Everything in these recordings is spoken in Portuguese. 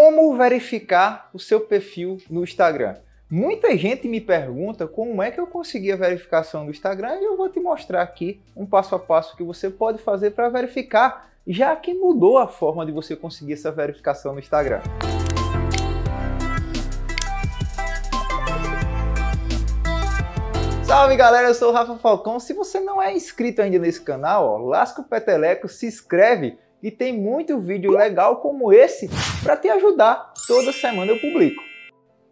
como verificar o seu perfil no Instagram. Muita gente me pergunta como é que eu consegui a verificação do Instagram e eu vou te mostrar aqui um passo a passo que você pode fazer para verificar, já que mudou a forma de você conseguir essa verificação no Instagram. Salve galera, eu sou o Rafa Falcão. Se você não é inscrito ainda nesse canal, ó, lasca o peteleco, se inscreve e tem muito vídeo legal como esse para te ajudar. Toda semana eu publico.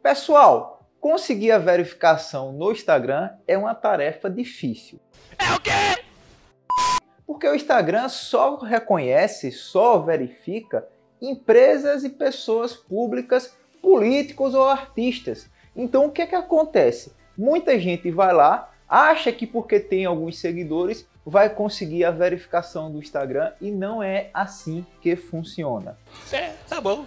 Pessoal, conseguir a verificação no Instagram é uma tarefa difícil. É o quê? Porque o Instagram só reconhece, só verifica empresas e pessoas públicas, políticos ou artistas. Então o que é que acontece? Muita gente vai lá, acha que porque tem alguns seguidores vai conseguir a verificação do Instagram e não é assim que funciona. É, tá bom.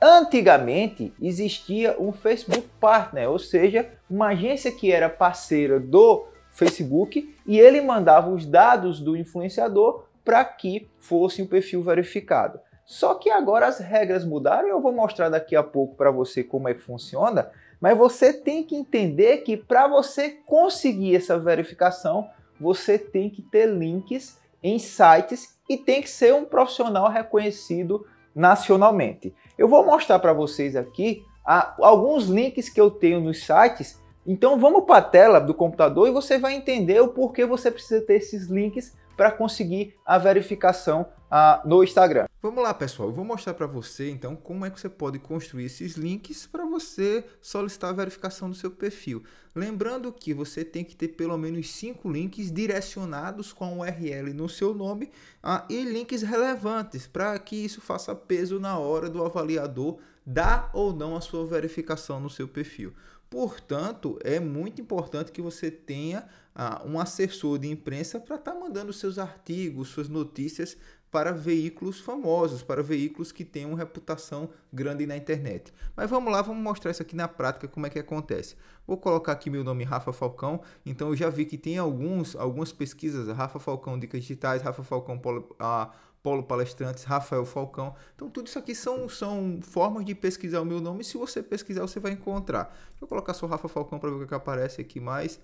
Antigamente existia um Facebook Partner, ou seja, uma agência que era parceira do Facebook e ele mandava os dados do influenciador para que fosse um perfil verificado. Só que agora as regras mudaram e eu vou mostrar daqui a pouco para você como é que funciona, mas você tem que entender que para você conseguir essa verificação, você tem que ter links em sites e tem que ser um profissional reconhecido nacionalmente. Eu vou mostrar para vocês aqui a, alguns links que eu tenho nos sites. Então vamos para a tela do computador e você vai entender o porquê você precisa ter esses links para conseguir a verificação ah, no Instagram. Vamos lá, pessoal. Eu vou mostrar para você então como é que você pode construir esses links para você solicitar a verificação do seu perfil. Lembrando que você tem que ter pelo menos cinco links direcionados com a URL no seu nome ah, e links relevantes para que isso faça peso na hora do avaliador dar ou não a sua verificação no seu perfil. Portanto, é muito importante que você tenha ah, um assessor de imprensa para estar tá mandando seus artigos, suas notícias para veículos famosos, para veículos que tenham reputação grande na internet. Mas vamos lá, vamos mostrar isso aqui na prática como é que acontece. Vou colocar aqui meu nome Rafa Falcão, então eu já vi que tem alguns algumas pesquisas, Rafa Falcão dicas digitais, Rafa Falcão a ah, Polo Palestrantes, Rafael Falcão. Então, tudo isso aqui são, são formas de pesquisar o meu nome. Se você pesquisar, você vai encontrar. Deixa eu colocar só Rafa Falcão para ver o é que aparece aqui mais.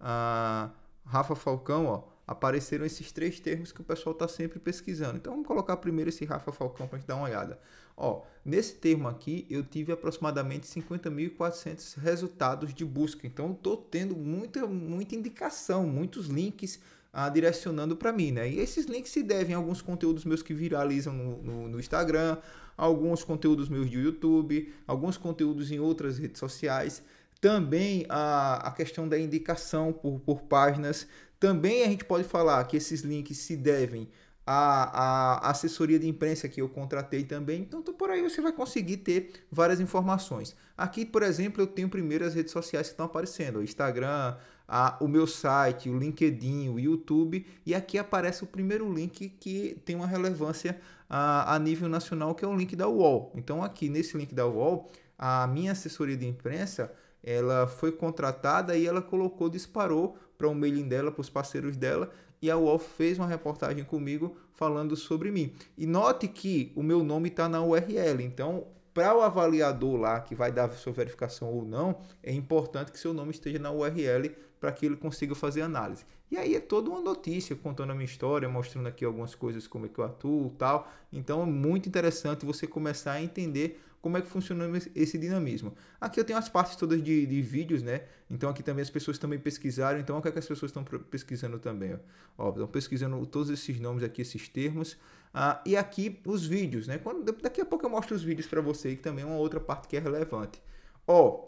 Ah, Rafa Falcão, ó, apareceram esses três termos que o pessoal está sempre pesquisando. Então, vamos colocar primeiro esse Rafa Falcão para a gente dar uma olhada. Ó, nesse termo aqui, eu tive aproximadamente 50.400 resultados de busca. Então, estou tendo muita, muita indicação, muitos links ah, direcionando para mim, né? E esses links se devem a alguns conteúdos meus que viralizam no, no, no Instagram, alguns conteúdos meus do YouTube, alguns conteúdos em outras redes sociais, também a, a questão da indicação por, por páginas. Também a gente pode falar que esses links se devem à assessoria de imprensa que eu contratei também. Então, por aí você vai conseguir ter várias informações. Aqui, por exemplo, eu tenho primeiro as redes sociais que estão aparecendo: Instagram, a, o meu site, o LinkedIn, o YouTube, e aqui aparece o primeiro link que tem uma relevância a, a nível nacional, que é o link da UOL. Então, aqui nesse link da UOL, a minha assessoria de imprensa ela foi contratada e ela colocou, disparou para o um mailing dela, para os parceiros dela, e a UOL fez uma reportagem comigo falando sobre mim. E note que o meu nome está na URL, então para o avaliador lá que vai dar sua verificação ou não, é importante que seu nome esteja na URL para que ele consiga fazer análise. E aí é toda uma notícia contando a minha história, mostrando aqui algumas coisas como é que eu atuo, tal. Então é muito interessante você começar a entender como é que funciona esse dinamismo. Aqui eu tenho as partes todas de, de vídeos, né? Então aqui também as pessoas também pesquisaram. Então o que, é que as pessoas estão pesquisando também? Ó, estão pesquisando todos esses nomes aqui, esses termos. Ah, e aqui os vídeos, né? Quando, daqui a pouco eu mostro os vídeos para você, que também é uma outra parte que é relevante. Ó,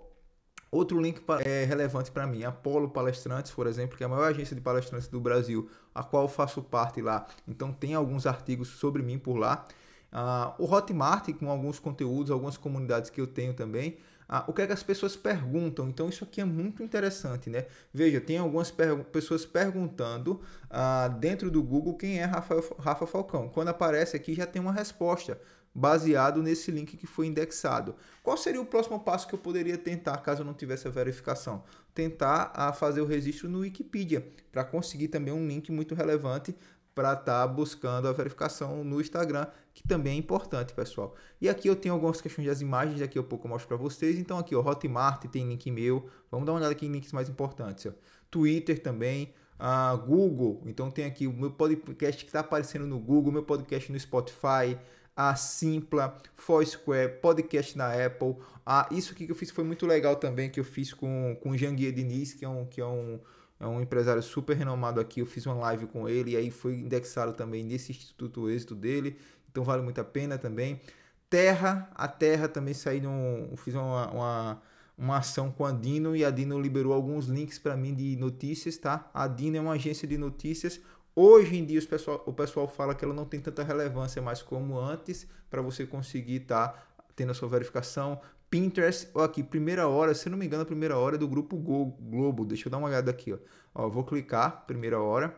Outro link é relevante para mim, Apolo Palestrantes, por exemplo, que é a maior agência de palestrantes do Brasil, a qual eu faço parte lá. Então tem alguns artigos sobre mim por lá. Ah, o Hotmart, com alguns conteúdos, algumas comunidades que eu tenho também, ah, o que é que as pessoas perguntam? Então, isso aqui é muito interessante, né? Veja, tem algumas pessoas perguntando ah, dentro do Google quem é Rafa Rafa Falcão. Quando aparece aqui, já tem uma resposta baseado nesse link que foi indexado. Qual seria o próximo passo que eu poderia tentar caso eu não tivesse a verificação? Tentar a fazer o registro no Wikipedia para conseguir também um link muito relevante para estar tá buscando a verificação no Instagram, que também é importante, pessoal. E aqui eu tenho algumas questões das imagens, daqui a pouco eu mostro para vocês. Então aqui, ó, Hotmart tem link meu. Vamos dar uma olhada aqui em links mais importantes, ó. Twitter também, a ah, Google. Então tem aqui o meu podcast que está aparecendo no Google, meu podcast no Spotify, a Simpla, Foursquare, podcast na Apple. Ah, isso aqui que eu fiz foi muito legal também, que eu fiz com, com o Janguia Diniz, que é um, que é um é um empresário super renomado aqui. Eu fiz uma live com ele e aí foi indexado também nesse Instituto Êxito dele. Então vale muito a pena também. Terra, a Terra também saiu. um, fiz uma, uma, uma, ação com a Dino e a Dino liberou alguns links para mim de notícias, tá? A Dino é uma agência de notícias. Hoje em dia pessoal, o pessoal fala que ela não tem tanta relevância mais como antes para você conseguir estar tá, tendo a sua verificação, Pinterest, aqui, primeira hora, se não me engano, a primeira hora é do grupo Go, Globo. Deixa eu dar uma olhada aqui, ó. ó vou clicar, primeira hora.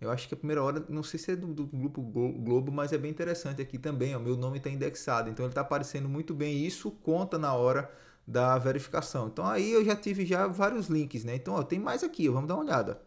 Eu acho que a primeira hora, não sei se é do, do grupo Globo, mas é bem interessante aqui também, ó. Meu nome está indexado, então ele está aparecendo muito bem. Isso conta na hora da verificação. Então aí eu já tive já vários links, né? Então, ó, tem mais aqui, ó, vamos dar uma olhada.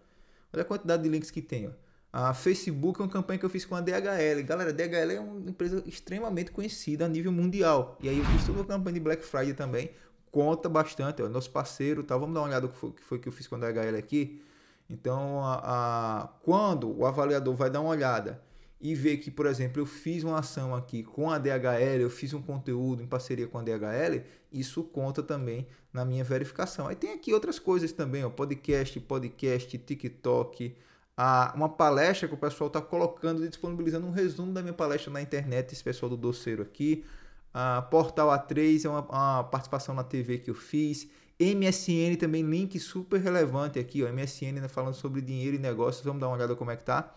Olha a quantidade de links que tem, ó. A Facebook é uma campanha que eu fiz com a DHL. Galera, a DHL é uma empresa extremamente conhecida a nível mundial. E aí eu fiz toda a campanha de Black Friday também. Conta bastante, ó, nosso parceiro tal. Tá? Vamos dar uma olhada no que foi, que foi que eu fiz com a DHL aqui. Então, a, a, quando o avaliador vai dar uma olhada e ver que, por exemplo, eu fiz uma ação aqui com a DHL, eu fiz um conteúdo em parceria com a DHL, isso conta também na minha verificação. Aí tem aqui outras coisas também, ó, podcast, podcast, TikTok, a, uma palestra que o pessoal está colocando e disponibilizando um resumo da minha palestra na internet, esse pessoal do doceiro aqui. A Portal A3 é uma, uma participação na TV que eu fiz. MSN também, link super relevante aqui, ó. MSN né, falando sobre dinheiro e negócios. Vamos dar uma olhada como é que tá.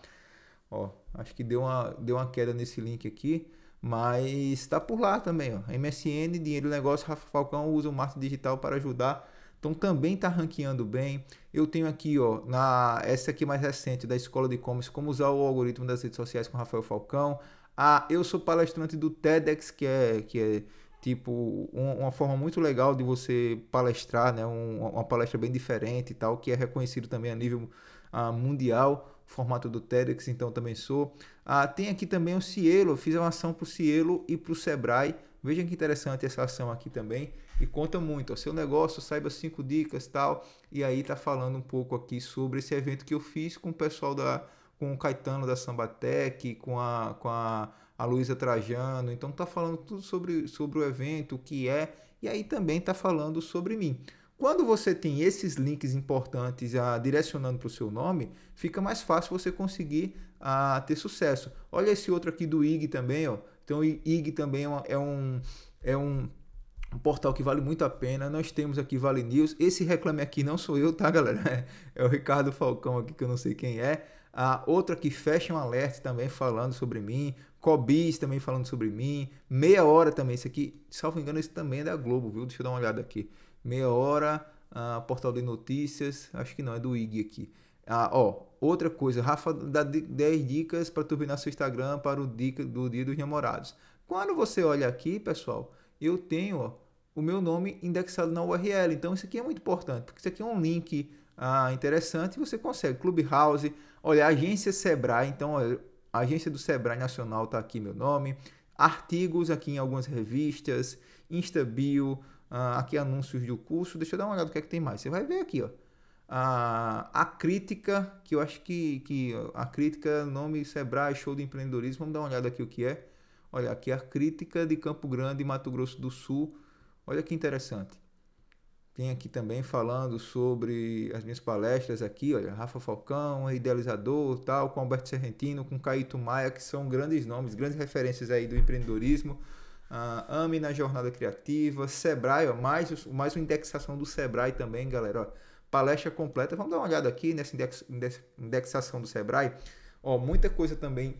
Ó, acho que deu uma, deu uma queda nesse link aqui, mas está por lá também, ó. MSN, dinheiro e negócios, Rafa Falcão usa o marketing digital para ajudar então também está ranqueando bem. Eu tenho aqui, ó, na essa aqui mais recente da Escola de E-commerce, como usar o algoritmo das redes sociais com Rafael Falcão. Ah, eu sou palestrante do TEDx, que é que é tipo um, uma forma muito legal de você palestrar, né? Um, uma palestra bem diferente e tal, que é reconhecido também a nível ah, mundial formato do TEDx, então também sou. Ah, tem aqui também o Cielo, fiz uma ação para o Cielo e para o Sebrae. Vejam que interessante essa ação aqui também e conta muito. o seu negócio, saiba cinco dicas tal. E aí tá falando um pouco aqui sobre esse evento que eu fiz com o pessoal da. com o Caetano da Sambatec, com a, com a, a Luísa Trajano. Então tá falando tudo sobre, sobre o evento, o que é, e aí também tá falando sobre mim. Quando você tem esses links importantes a direcionando para o seu nome, fica mais fácil você conseguir a ah, ter sucesso. Olha esse outro aqui do IG também, ó. Então, o IG também é, uma, é um, é um um portal que vale muito a pena. Nós temos aqui Vale News. Esse reclame aqui não sou eu, tá, galera? É o Ricardo Falcão aqui, que eu não sei quem é. A outra que fecha um alerta também falando sobre mim. Cobis também falando sobre mim. Meia hora também. Esse aqui, salvo engano, esse também é da Globo, viu? Deixa eu dar uma olhada aqui. Meia hora. Ah, portal de notícias. Acho que não, é do IG aqui. Ah, ó, outra coisa. Rafa dá 10 dicas para turbinar seu Instagram para o dica do Dia dos Namorados. Quando você olha aqui, pessoal, eu tenho ó, o meu nome indexado na URL. Então isso aqui é muito importante, porque isso aqui é um link ah, interessante e você consegue. Clubhouse, olha, agência Sebrae, então olha, a agência do Sebrae Nacional está aqui meu nome, artigos aqui em algumas revistas, Instabio, ah, aqui anúncios do curso, deixa eu dar uma olhada o que é que tem mais. Você vai ver aqui, ó. Ah, a crítica, que eu acho que, que a crítica, nome Sebrae, show do empreendedorismo, vamos dar uma olhada aqui o que é. Olha, aqui a crítica de Campo Grande, Mato Grosso do Sul. Olha que interessante. Tem aqui também falando sobre as minhas palestras aqui, olha, Rafa Falcão, idealizador, tal, com Alberto Serrentino, com Caíto Maia, que são grandes nomes, grandes referências aí do empreendedorismo. Uh, AME na jornada criativa, Sebrae, ó, mais, mais uma indexação do Sebrae também, galera. Ó, palestra completa. Vamos dar uma olhada aqui nessa index, index, indexação do Sebrae. Ó, muita coisa também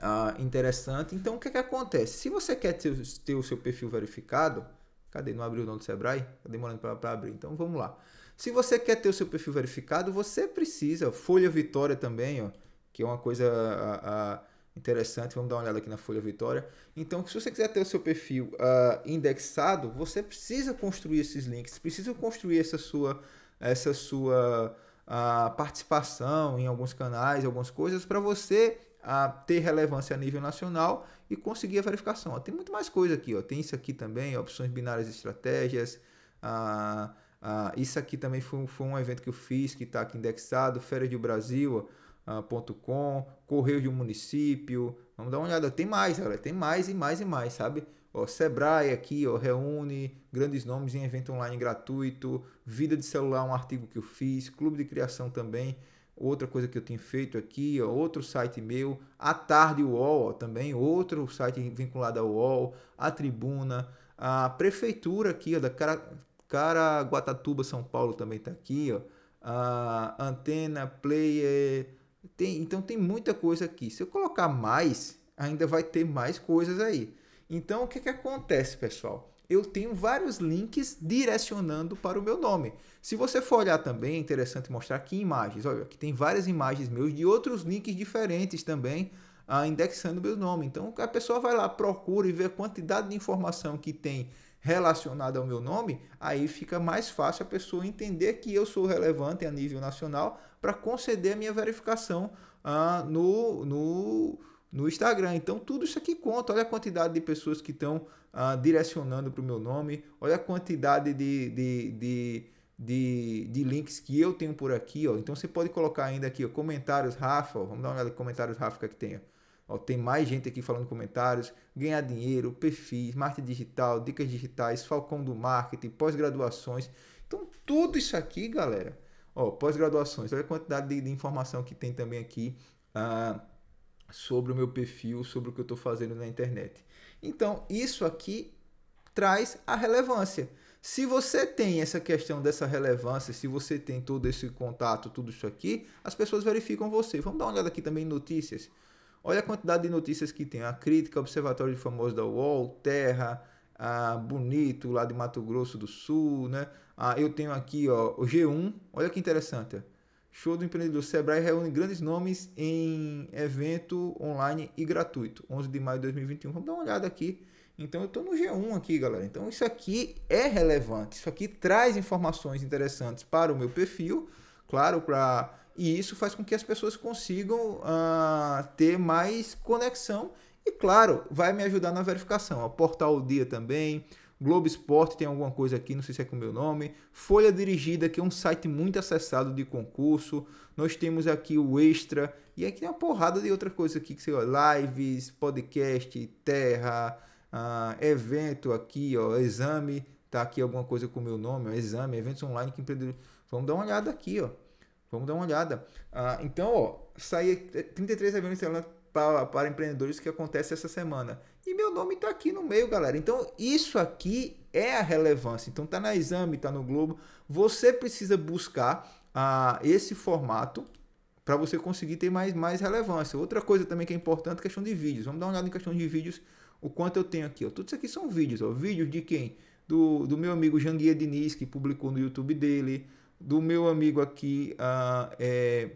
ah, interessante. Então, o que, é que acontece? Se você quer ter, ter, o seu perfil verificado, cadê? Não abriu o nome do Sebrae? Tá demorando para abrir, então vamos lá. Se você quer ter o seu perfil verificado, você precisa, Folha Vitória também, ó, que é uma coisa a, ah, a, ah, interessante, vamos dar uma olhada aqui na Folha Vitória. Então, se você quiser ter o seu perfil a, ah, indexado, você precisa construir esses links, precisa construir essa sua, essa sua participação em alguns canais, algumas coisas, para você a ter relevância a nível nacional e conseguir a verificação. Ó, tem muito mais coisa aqui, ó. tem isso aqui também, opções binárias e estratégias. Ah, ah, isso aqui também foi, foi, um evento que eu fiz, que está aqui indexado, férias do Brasil.com, Correio de um Município. Vamos dar uma olhada, tem mais, galera, tem mais e mais e mais, sabe? Ó, Sebrae aqui, ó, reúne grandes nomes em evento online gratuito, Vida de Celular, um artigo que eu fiz, Clube de Criação também. Outra coisa que eu tenho feito aqui, outro site meu, a tarde UOL também, outro site vinculado ao UOL, a Tribuna, a Prefeitura aqui ó, da Caraguatatuba, São Paulo também está aqui, ó, a Antena, Player, tem, então tem muita coisa aqui. Se eu colocar mais, ainda vai ter mais coisas aí. Então o que, que acontece, pessoal? eu tenho vários links direcionando para o meu nome. Se você for olhar também, é interessante mostrar aqui imagens. Olha, aqui tem várias imagens meus de outros links diferentes também ah, indexando meu nome. Então a pessoa vai lá, procura e vê a quantidade de informação que tem relacionada ao meu nome, aí fica mais fácil a pessoa entender que eu sou relevante a nível nacional para conceder a minha verificação ah, no, no, no Instagram. Então tudo isso aqui conta. Olha a quantidade de pessoas que estão uh, direcionando para o meu nome. Olha a quantidade de, de, de, de, de links que eu tenho por aqui. Ó. Então você pode colocar ainda aqui ó, comentários, Rafa. Ó, vamos dar uma olhada em comentários, Rafa, que, é que tem. Ó, tem mais gente aqui falando comentários. Ganhar dinheiro, perfis, marketing digital, dicas digitais, falcão do marketing, pós-graduações. Então, tudo isso aqui, galera. Ó, pós-graduações. Olha a quantidade de, de, informação que tem também aqui ah, sobre o meu perfil, sobre o que eu estou fazendo na internet. Então, isso aqui traz a relevância. Se você tem essa questão dessa relevância, se você tem todo esse contato, tudo isso aqui, as pessoas verificam você. Vamos dar uma olhada aqui também em notícias. Olha a quantidade de notícias que tem. A Crítica, Observatório de Famosos da UOL, Terra, a Bonito, lá de Mato Grosso do Sul, né? a ah, eu tenho aqui, ó, o G1. Olha que interessante. Show do Empreendedor Sebrae reúne grandes nomes em evento online e gratuito. 11 de maio de 2021. Vamos dar uma olhada aqui. Então eu estou no G1 aqui, galera. Então isso aqui é relevante. Isso aqui traz informações interessantes para o meu perfil, claro, para e isso faz com que as pessoas consigam uh, ter mais conexão e claro, vai me ajudar na verificação. A portal o dia também. Globo Esporte tem alguma coisa aqui, não sei se é com o meu nome. Folha Dirigida, que é um site muito acessado de concurso. Nós temos aqui o Extra. E aqui tem uma porrada de outras coisas aqui, que sei lá, lives, podcast, terra, uh, evento aqui, ó, exame. Tá aqui alguma coisa com o meu nome, ó, exame, eventos online que empreendedor. Vamos dar uma olhada aqui, ó. Vamos dar uma olhada. Ah, então, ó, saí 33 eh, eventos para, para empreendedores que acontece essa semana. E meu nome está aqui no meio, galera. Então, isso aqui é a relevância. Então, está na Exame, está no Globo. Você precisa buscar ah, esse formato para você conseguir ter mais, mais relevância. Outra coisa também que é importante, questão de vídeos. Vamos dar uma olhada em questão de vídeos, o quanto eu tenho aqui. Ó. Tudo isso aqui são vídeos. Ó. Vídeos de quem? Do, do meu amigo Janguia Diniz, que publicou no YouTube dele. Do meu amigo aqui, ah, é,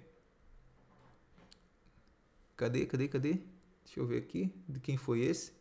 Cadê, cadê, cadê? Deixa eu ver aqui de quem foi esse.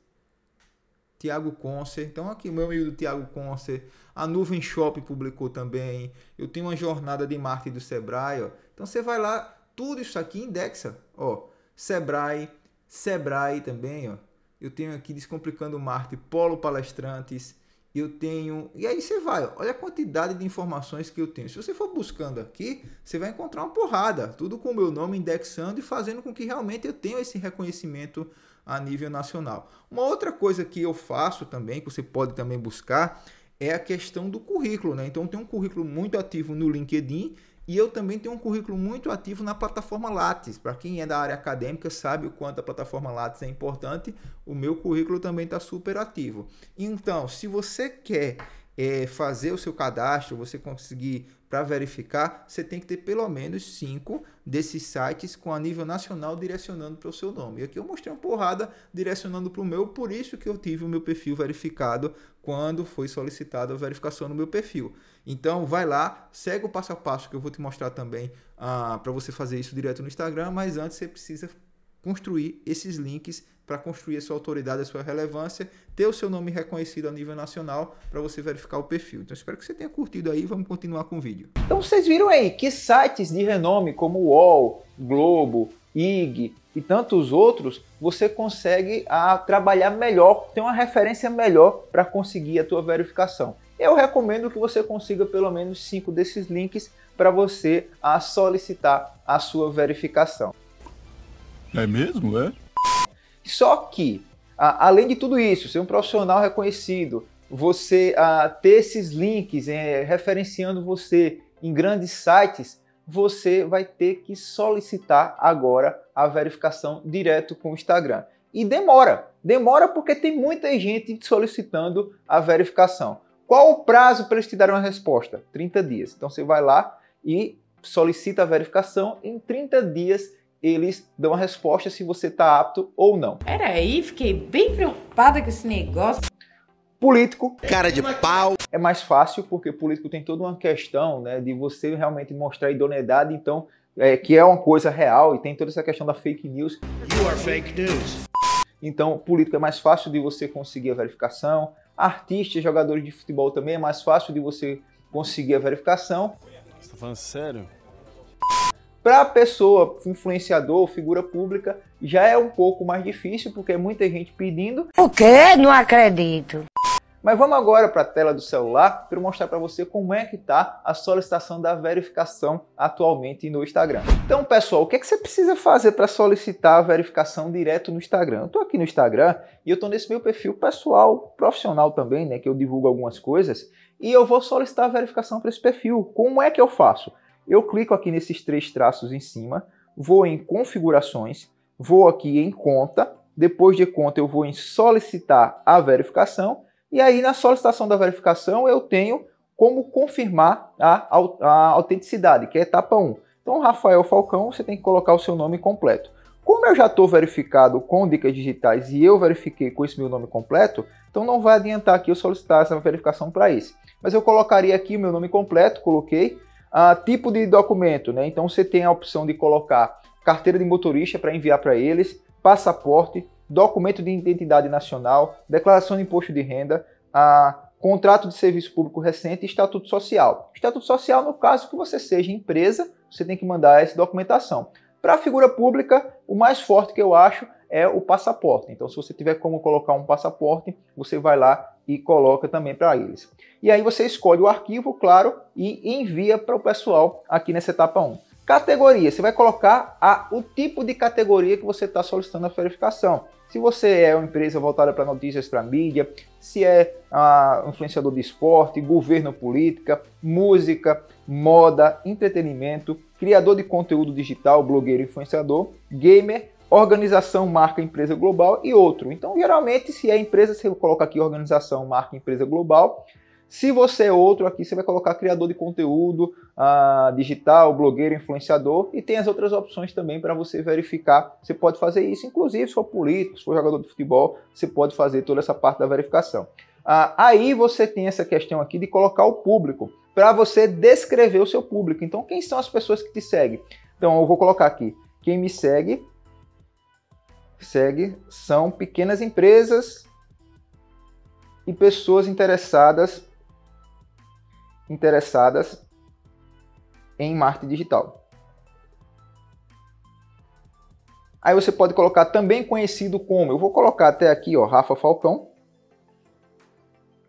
Tiago Conce. Então, aqui, meu amigo do Tiago Conce. A Nuvem Shop publicou também. Eu tenho uma jornada de marketing do Sebrae. Ó. Então, você vai lá, tudo isso aqui indexa. Ó, Sebrae, Sebrae também. Ó. Eu tenho aqui Descomplicando Marte, Polo Palestrantes, eu tenho. E aí você vai, olha a quantidade de informações que eu tenho. Se você for buscando aqui, você vai encontrar uma porrada, tudo com o meu nome indexando e fazendo com que realmente eu tenha esse reconhecimento a nível nacional. Uma outra coisa que eu faço também, que você pode também buscar, é a questão do currículo, né? Então tem um currículo muito ativo no LinkedIn e eu também tenho um currículo muito ativo na plataforma Lattes. Para quem é da área acadêmica sabe o quanto a plataforma Lattes é importante, o meu currículo também está super ativo. Então, se você quer é, fazer o seu cadastro, você conseguir para verificar, você tem que ter pelo menos cinco desses sites com a nível nacional direcionando para o seu nome. E aqui eu mostrei uma porrada direcionando para o meu, por isso que eu tive o meu perfil verificado quando foi solicitada a verificação no meu perfil. Então vai lá, segue o passo a passo que eu vou te mostrar também ah, para você fazer isso direto no Instagram, mas antes você precisa construir esses links para construir a sua autoridade, a sua relevância, ter o seu nome reconhecido a nível nacional para você verificar o perfil. Então espero que você tenha curtido aí, vamos continuar com o vídeo. Então vocês viram aí que sites de renome como UOL, Globo, IG e tantos outros, você consegue a, ah, trabalhar melhor, ter uma referência melhor para conseguir a tua verificação. Eu recomendo que você consiga pelo menos cinco desses links para você a ah, solicitar a sua verificação. É mesmo, é? Só que, a, além de tudo isso, ser um profissional reconhecido, você a, ter esses links é, referenciando você em grandes sites, você vai ter que solicitar agora a verificação direto com o Instagram. E demora, demora porque tem muita gente solicitando a verificação. Qual o prazo para eles te darem uma resposta? 30 dias. Então você vai lá e solicita a verificação, em 30 dias eles dão a resposta se você está apto ou não. Peraí, fiquei bem preocupada com esse negócio. Político. Cara de pau. É mais fácil porque político tem toda uma questão né, de você realmente mostrar idoneidade, então, é, que é uma coisa real e tem toda essa questão da fake news. You are fake news. Então, político é mais fácil de você conseguir a verificação. Artistas, jogadores de futebol também é mais fácil de você conseguir a verificação. Você tá falando sério? Para a pessoa, influenciador, figura pública, já é um pouco mais difícil, porque é muita gente pedindo. O quê? Não acredito. Mas vamos agora para a tela do celular para mostrar para você como é que está a solicitação da verificação atualmente no Instagram. Então, pessoal, o que, é que você precisa fazer para solicitar a verificação direto no Instagram? Eu estou aqui no Instagram e eu estou nesse meu perfil pessoal, profissional também, né, que eu divulgo algumas coisas, e eu vou solicitar a verificação para esse perfil. Como é que eu faço? eu clico aqui nesses três traços em cima, vou em configurações, vou aqui em conta, depois de conta eu vou em solicitar a verificação, e aí na solicitação da verificação eu tenho como confirmar a, a autenticidade, que é a etapa 1. Então, Rafael Falcão, você tem que colocar o seu nome completo. Como eu já estou verificado com dicas digitais e eu verifiquei com esse meu nome completo, então não vai adiantar que eu solicitar essa verificação para esse. Mas eu colocaria aqui o meu nome completo, coloquei, tipo de documento, né? Então você tem a opção de colocar carteira de motorista para enviar para eles, passaporte, documento de identidade nacional, declaração de imposto de renda, contrato de serviço público recente e estatuto social. Estatuto social, no caso que você seja empresa, você tem que mandar essa documentação. Para a figura pública, o mais forte que eu acho é o passaporte. Então, se você tiver como colocar um passaporte, você vai lá e coloca também para eles. E aí você escolhe o arquivo, claro, e envia para o pessoal aqui nessa etapa 1. Categoria, você vai colocar a, o tipo de categoria que você está solicitando a verificação. Se você é uma empresa voltada para notícias para mídia, se é a, ah, influenciador de esporte, governo, política, música, moda, entretenimento, criador de conteúdo digital, blogueiro, influenciador, gamer organização, marca, empresa global e outro. Então, geralmente, se é empresa, você coloca aqui organização, marca, empresa global. Se você é outro, aqui você vai colocar criador de conteúdo, ah, digital, blogueiro, influenciador e tem as outras opções também para você verificar. Você pode fazer isso, inclusive se for político, se for jogador de futebol, você pode fazer toda essa parte da verificação. Ah, aí você tem essa questão aqui de colocar o público, para você descrever o seu público. Então, quem são as pessoas que te seguem? Então, eu vou colocar aqui, quem me segue segue são pequenas empresas e pessoas interessadas interessadas em marketing digital. Aí você pode colocar também conhecido como, eu vou colocar até aqui, ó, Rafa Falcão.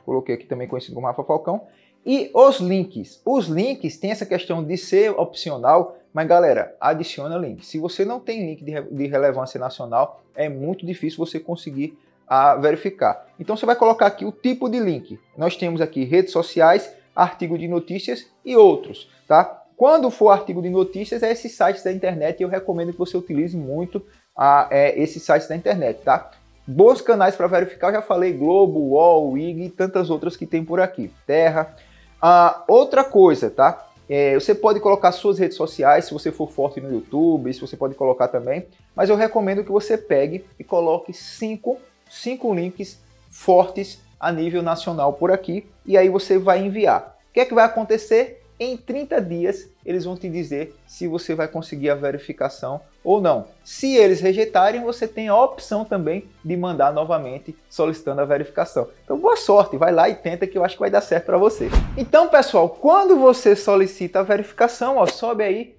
Coloquei aqui também conhecido como Rafa Falcão. E os links? Os links têm essa questão de ser opcional, mas galera, adiciona link. Se você não tem link de, de relevância nacional, é muito difícil você conseguir a verificar. Então você vai colocar aqui o tipo de link. Nós temos aqui redes sociais, artigo de notícias e outros, tá? Quando for artigo de notícias, é esses sites da internet e eu recomendo que você utilize muito a, é, esses sites da internet, tá? Bons canais para verificar, eu já falei Globo, UOL, IG e tantas outras que tem por aqui. Terra, ah, outra coisa, tá? É, você pode colocar suas redes sociais, se você for forte no YouTube, se você pode colocar também, mas eu recomendo que você pegue e coloque cinco, cinco links fortes a nível nacional por aqui e aí você vai enviar. O que é que vai acontecer? Em 30 dias, eles vão te dizer se você vai conseguir a verificação ou não. Se eles rejeitarem, você tem a opção também de mandar novamente solicitando a verificação. Então, boa sorte, vai lá e tenta que eu acho que vai dar certo para você. Então, pessoal, quando você solicita a verificação, ó, sobe aí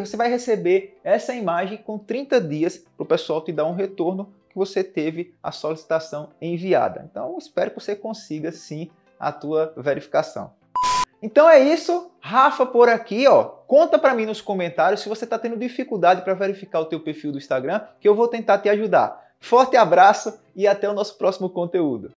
você vai receber essa imagem com 30 dias para o pessoal te dar um retorno que você teve a solicitação enviada. Então, espero que você consiga sim a tua verificação. Então é isso, Rafa por aqui, ó. Conta para mim nos comentários se você está tendo dificuldade para verificar o teu perfil do Instagram, que eu vou tentar te ajudar. Forte abraço e até o nosso próximo conteúdo.